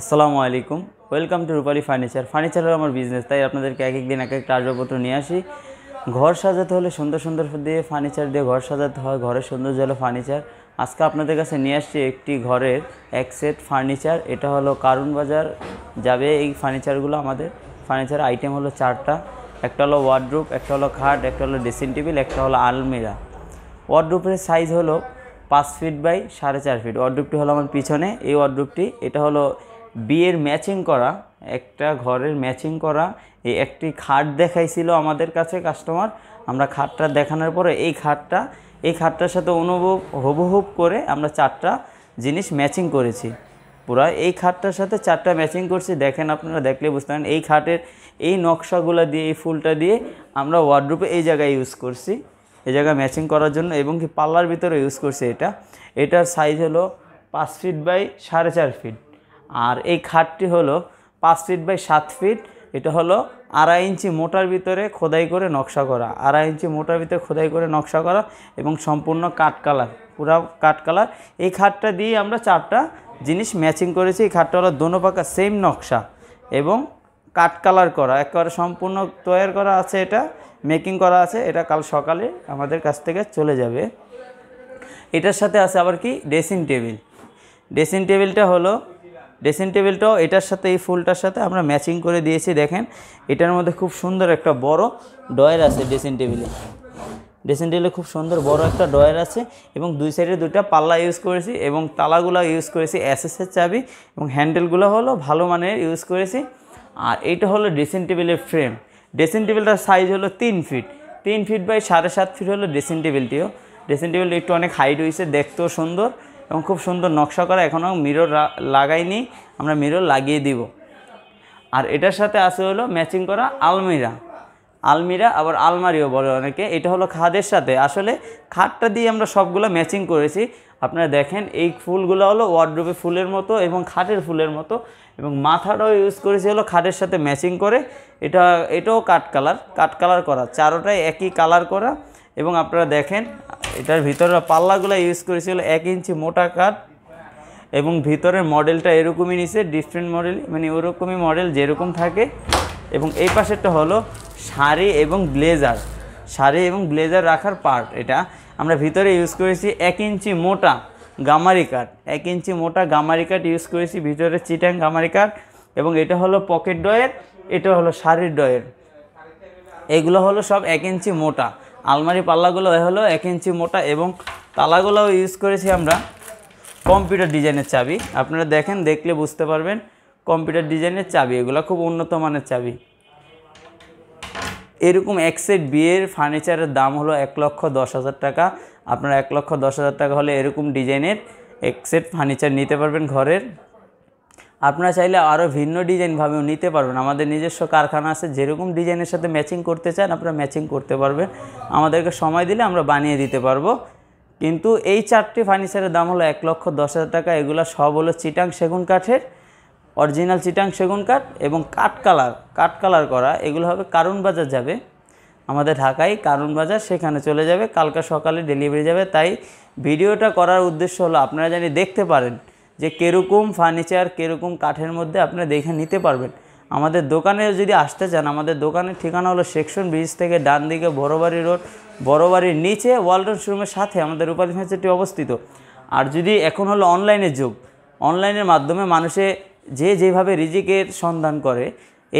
আসসালামু আলাইকুম welcome to Rupali furniture ফার্নিচারের আমার বিজনেস তাই আপনাদেরকে এক একদিন এক একটা আসবাবপত্র নিয়ে আসি ঘর সাজাতে হলে সুন্দর সুন্দর দিয়ে ফার্নিচার দিয়ে ঘর সাজাতে হয় ঘরের সৌন্দর্য হলো ফার্নিচার আজকে আপনাদের কাছে নিয়ে আসছি একটি ঘরের এক সেট ফার্নিচার এটা হলো কারুন বাজার যাবে এই ফার্নিচারগুলো আমাদের ফার্নিচার আইটেম হলো চারটা একটা হলো ওয়ার্ড্রুপ একটা হলো খাট একটা হলো ড্রেসিং টেবিল একটা হলো আলমিরা ওয়ার্ড্রুপের সাইজ হলো পাঁচ ফিট বাই সাড়ে চার ফিট ওয়ার্ড্রুপটি হলো আমার পিছনে এই ওয়ার্ড্রুপটি এটা হলো বিয়ের ম্যাচিং করা একটা ঘরের ম্যাচিং করা এই একটি খাট দেখাইছিল আমাদের কাছে কাস্টমার আমরা খাটটা দেখানোর পরে এই খাটটা এই খাটটার সাথে অনুভব হুবহুব করে আমরা চারটা জিনিস ম্যাচিং করেছি পুরা এই খাটটার সাথে চারটা ম্যাচিং করছি দেখেন আপনারা দেখলে বুঝতে পারেন এই খাটের এই নকশাগুলো দিয়ে এই ফুলটা দিয়ে আমরা ওয়ার্ড্রুপে এই জায়গায় ইউজ করছি এ জায়গায় ম্যাচিং করার জন্য এবং কি পাল্লার ভিতরে ইউজ করছে এটা এটার সাইজ হলো পাঁচ ফিট বাই সাড়ে চার ফিট আর এই খাটটি হলো পাঁচ ফিট বাই সাত ফিট এটা হলো আড়াই ইঞ্চি মোটার ভিতরে খোদাই করে নকশা করা আড়াই ইঞ্চি মোটার ভিতরে খোদাই করে নকশা করা এবং সম্পূর্ণ কাট কালার পুরা কাট কালার এই খাটটা দিয়ে আমরা চারটা জিনিস ম্যাচিং করেছি এই খাটটা হলো দোনো পাকা সেম নকশা এবং কাট কালার করা একেবারে সম্পূর্ণ তৈরি করা আছে এটা মেকিং করা আছে এটা কাল সকালে আমাদের কাছ থেকে চলে যাবে এটার সাথে আছে আবার কি ড্রেসিং টেবিল ড্রেসিং টেবিলটা হলো ড্রেসিং টেবিলটাও এটার সাথে এই ফুলটার সাথে আমরা ম্যাচিং করে দিয়েছি দেখেন এটার মধ্যে খুব সুন্দর একটা বড় ডয়ের আছে ড্রেসিং টেবিলে ড্রেসিং টেবিলে খুব সুন্দর বড় একটা ডয়ের আছে এবং দুই সাইডে দুইটা পাল্লা ইউজ করেছি এবং তালাগুলো ইউজ করেছি অ্যাসেসের চাবি এবং হ্যান্ডেলগুলো হলো ভালো মানের ইউজ করেছি আর এইটা হলো ড্রেসিং টেবিলের ফ্রেম ড্রেসিং টেবিলটার সাইজ হলো তিন ফিট তিন ফিট বাই সাড়ে সাত ফিট হলো ড্রেসিং টেবিলটিও ড্রেসিং টেবিলটি একটু অনেক হাইট হয়েছে দেখতেও সুন্দর এবং খুব সুন্দর নকশা করা এখনও মিরর লাগাইনি আমরা মিরর লাগিয়ে দিব আর এটার সাথে আছে হলো ম্যাচিং করা আলমিরা আলমিরা আবার আলমারিও বলে অনেকে এটা হলো খাদের সাথে আসলে খাটটা দিয়ে আমরা সবগুলো ম্যাচিং করেছি আপনারা দেখেন এই ফুলগুলো হলো ওয়ার্ড্রোপে ফুলের মতো এবং খাটের ফুলের মতো এবং মাথাটাও ইউজ করেছি হলো খাটের সাথে ম্যাচিং করে এটা এটাও কাট কালার কাট কালার করা চারোটাই একই কালার করা এবং আপনারা দেখেন এটার ভিতরে পাল্লাগুলো ইউজ করেছি হলো এক ইঞ্চি মোটা কাঠ এবং ভিতরের মডেলটা এরকমই নিছে ডিফারেন্ট মডেল মানে ওরকমই মডেল যেরকম থাকে এবং এই পাশেরটা হলো শাড়ি এবং ব্লেজার শাড়ি এবং ব্লেজার রাখার পার্ট এটা আমরা ভিতরে ইউজ করেছি এক ইঞ্চি মোটা গামারি কাঠ এক ইঞ্চি মোটা গামারি কাঠ ইউজ করেছি ভিতরে চিটাং গামারি কাঠ এবং এটা হলো পকেট ডয়ের এটা হলো শাড়ির ডয়ের এগুলো হলো সব এক ইঞ্চি মোটা আলমারি পাল্লাগুলো হলো এক ইঞ্চি মোটা এবং তালাগুলোও ইউজ করেছি আমরা কম্পিউটার ডিজাইনের চাবি আপনারা দেখেন দেখলে বুঝতে পারবেন কম্পিউটার ডিজাইনের চাবি এগুলো খুব উন্নত মানের চাবি এরকম এক সেট বিয়ের ফার্নিচারের দাম হলো এক লক্ষ দশ হাজার টাকা আপনারা এক লক্ষ দশ হাজার টাকা হলে এরকম ডিজাইনের এক সেট ফার্নিচার নিতে পারবেন ঘরের আপনারা চাইলে আরও ভিন্ন ডিজাইনভাবেও নিতে পারবেন আমাদের নিজস্ব কারখানা আছে যেরকম ডিজাইনের সাথে ম্যাচিং করতে চান আপনারা ম্যাচিং করতে পারবেন আমাদেরকে সময় দিলে আমরা বানিয়ে দিতে পারবো কিন্তু এই চারটি ফার্নিচারের দাম হলো এক লক্ষ দশ হাজার টাকা এগুলো সব হলো চিটাং সেগুন কাঠের অরিজিনাল চিটাং সেগুন কাঠ এবং কাঠ কালার কাঠ কালার করা এগুলো হবে কারণ বাজার যাবে আমাদের ঢাকায় কারণ বাজার সেখানে চলে যাবে কালকা সকালে ডেলিভারি যাবে তাই ভিডিওটা করার উদ্দেশ্য হলো আপনারা জানি দেখতে পারেন যে কেরকম ফার্নিচার কেরকম কাঠের মধ্যে আপনারা দেখে নিতে পারবেন আমাদের দোকানে যদি আসতে চান আমাদের দোকানের ঠিকানা হলো সেকশন ব্রিজ থেকে ডান দিকে বড়বাড়ি রোড বড়বাড়ির নিচে ওয়ালটন শোরুমের সাথে আমাদের রূপালী ফার্নিচারটি অবস্থিত আর যদি এখন হলো অনলাইনের যুগ অনলাইনের মাধ্যমে মানুষে যে যেভাবে রিজিকের সন্ধান করে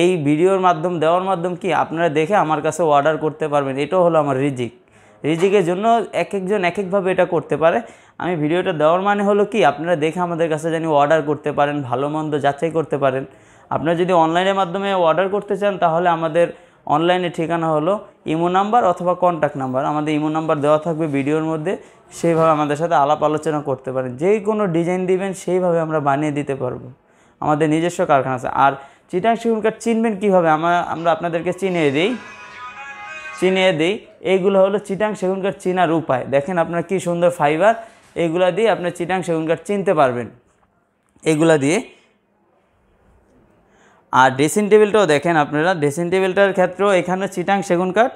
এই ভিডিওর মাধ্যম দেওয়ার মাধ্যম কি আপনারা দেখে আমার কাছে অর্ডার করতে পারবেন এটাও হলো আমার রিজিক রিজিকের জন্য এক একজন এক একভাবে এটা করতে পারে আমি ভিডিওটা দেওয়ার মানে হলো কি আপনারা দেখে আমাদের কাছে জানি অর্ডার করতে পারেন ভালো মন্দ যাচাই করতে পারেন আপনারা যদি অনলাইনের মাধ্যমে অর্ডার করতে চান তাহলে আমাদের অনলাইনে ঠিকানা হলো ইমো নাম্বার অথবা কন্ট্যাক্ট নাম্বার আমাদের ইমো নাম্বার দেওয়া থাকবে ভিডিওর মধ্যে সেইভাবে আমাদের সাথে আলাপ আলোচনা করতে পারেন যে কোনো ডিজাইন দিবেন সেইভাবে আমরা বানিয়ে দিতে পারবো আমাদের নিজস্ব কারখানা আছে আর চিটাং শিউল কাঠ চিনবেন কীভাবে আমরা আমরা আপনাদেরকে চিনিয়ে দিই চিনিয়ে দিই এইগুলো হলো চিটাং সেগুন কাঠ চিনার উপায় দেখেন আপনার কি সুন্দর ফাইবার এগুলো দিয়ে আপনি চিটাং সেগুন কাঠ চিনতে পারবেন এগুলা দিয়ে আর ড্রেসিং টেবিলটাও দেখেন আপনারা ড্রেসিং টেবিলটার ক্ষেত্রেও এখানে চিটাং সেগুন কাঠ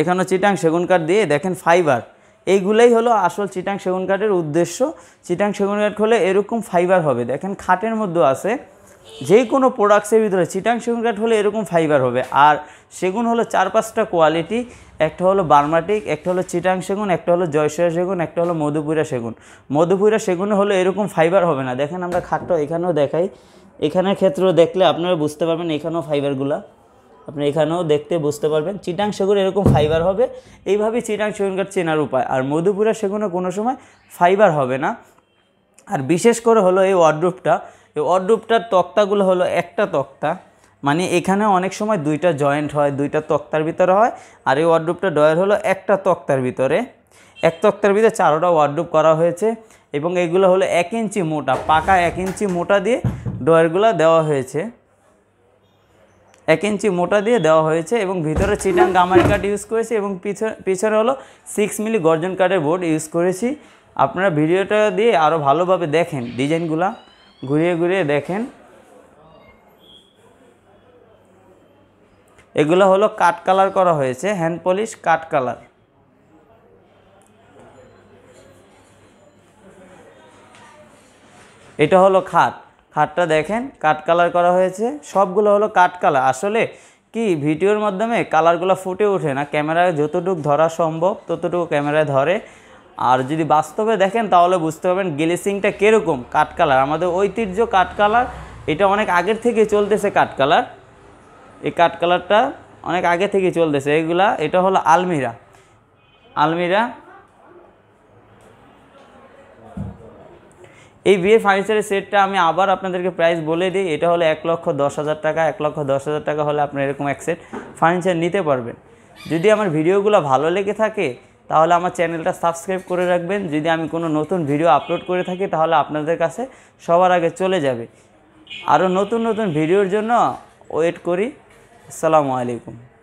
এখানে চিটাং সেগুন কাঠ দিয়ে দেখেন ফাইবার এইগুলাই হলো আসল চিটাং সেগুন কাঠের উদ্দেশ্য চিটাং সেগুন কাঠ হলে এরকম ফাইবার হবে দেখেন খাটের মধ্যে আছে যে কোনো প্রোডাক্টসের ভিতরে চিটাং সেগুন কাঠ হলে এরকম ফাইবার হবে আর সেগুন হলো চার পাঁচটা কোয়ালিটি একটা হলো বার্মাটিক একটা হলো চিটাং সেগুন একটা হলো জয়সয়া সেগুন একটা হলো মধুপুরা সেগুন মধুপুরা সেগুনে হলো এরকম ফাইবার হবে না দেখেন আমরা খাটটা এখানেও দেখাই এখানের ক্ষেত্রেও দেখলে আপনারা বুঝতে পারবেন এখানেও ফাইবারগুলা আপনি এখানেও দেখতে বুঝতে পারবেন চিটাং সেগুন এরকম ফাইবার হবে এইভাবেই চিটাং সেগুন চেনার উপায় আর মধুপুরা সেগুনও কোনো সময় ফাইবার হবে না আর বিশেষ করে হলো এই ওয়ার্ড্রুপটা এই ওয়ার্ড্রুপটার তক্তাগুলো হলো একটা তক্তা মানে এখানে অনেক সময় দুইটা জয়েন্ট হয় দুইটা তক্তার ভিতরে হয় আর এই ওয়ার্ড্রুপটা ডয়ের হলো একটা তক্তার ভিতরে এক তক্তার ভিতরে চারোটা ওয়ার্ড্রুপ করা হয়েছে এবং এগুলো হলো এক ইঞ্চি মোটা পাকা এক ইঞ্চি মোটা দিয়ে ডয়ারগুলো দেওয়া হয়েছে এক ইঞ্চি মোটা দিয়ে দেওয়া হয়েছে এবং ভিতরে চিটাং গামারি কাঠ ইউজ করেছি এবং পিছনে পিছনে হলো সিক্স মিলি গর্জন কাঠের বোর্ড ইউজ করেছি আপনারা ভিডিওটা দিয়ে আরও ভালোভাবে দেখেন ডিজাইনগুলা ঘুরিয়ে ঘুরিয়ে দেখেন এগুলো হলো কাট কালার করা হয়েছে হ্যান্ড পলিশ কাট কালার এটা হলো খাট হাতটা দেখেন কাট কালার করা হয়েছে সবগুলো হলো কাট কালার আসলে কি ভিডিওর মাধ্যমে কালারগুলো ফুটে ওঠে না ক্যামেরায় যতটুকু ধরা সম্ভব ততটুকু ক্যামেরায় ধরে আর যদি বাস্তবে দেখেন তাহলে বুঝতে পারবেন গ্লেসিংটা কীরকম কাট কালার আমাদের ঐতিহ্য কাট কালার এটা অনেক আগের থেকে চলতেছে কাট কালার এই কাট কালারটা অনেক আগে থেকে চলতেছে এগুলা এটা হলো আলমিরা আলমিরা এই বিয়ে ফার্নিচারের সেটটা আমি আবার আপনাদেরকে প্রাইস বলে দিই এটা হলো এক লক্ষ দশ হাজার টাকা এক লক্ষ দশ হাজার টাকা হলে আপনি এরকম এক সেট ফার্নিচার নিতে পারবেন যদি আমার ভিডিওগুলো ভালো লেগে থাকে তাহলে আমার চ্যানেলটা সাবস্ক্রাইব করে রাখবেন যদি আমি কোনো নতুন ভিডিও আপলোড করে থাকি তাহলে আপনাদের কাছে সবার আগে চলে যাবে আরও নতুন নতুন ভিডিওর জন্য ওয়েট করি আসসালামু আলাইকুম